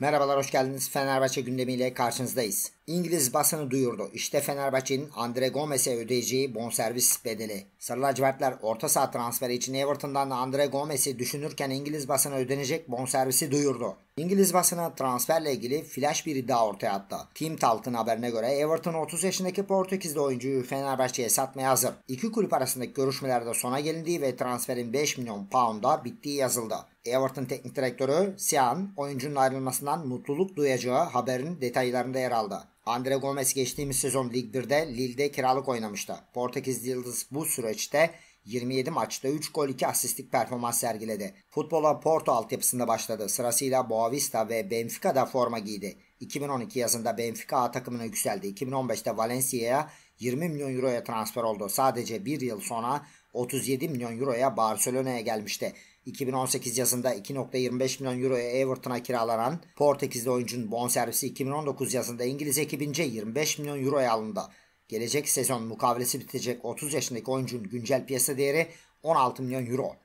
Merhabalar hoş geldiniz. Fenerbahçe gündemiyle karşınızdayız. İngiliz basını duyurdu. İşte Fenerbahçe'nin Andre Gomez'e ödeyeceği bonservis bedeli. Sarı lacivertler orta saha transferi için Everton'dan Andre Gomez'i düşünürken İngiliz basına ödenecek bonservisi duyurdu. İngiliz basını transferle ilgili flash bir iddia ortaya attı. Tim Talk'ın haberine göre Everton 30 yaşındaki Portekizli oyuncuyu Fenerbahçe'ye satmaya hazır. İki kulüp arasındaki görüşmelerde sona gelindiği ve transferin 5 milyon pound'a bittiği yazıldı. Everton teknik direktörü Sian oyuncunun ayrılmasından mutluluk duyacağı haberin detaylarında yer aldı. Andre Gomes geçtiğimiz sezon Lig 1'de Lille'de kiralık oynamıştı. Portekizli yıldız bu süreçte 27 maçta 3 gol 2 asistlik performans sergiledi. Futbola Porto altyapısında başladı. Sırasıyla Boavista ve Benfica'da forma giydi. 2012 yazında Benfica A takımına yükseldi. 2015'te Valencia'ya 20 milyon euroya transfer oldu. Sadece bir yıl sonra 37 milyon euroya Barcelona'ya gelmişti. 2018 yazında 2.25 milyon euroya Everton'a kiralanan Portekizli oyuncunun bonservisi 2019 yazında İngiliz ekibince 25 milyon euroya alındı. Gelecek sezon mukavelesi bitecek 30 yaşındaki oyuncunun güncel piyasa değeri 16 milyon euro.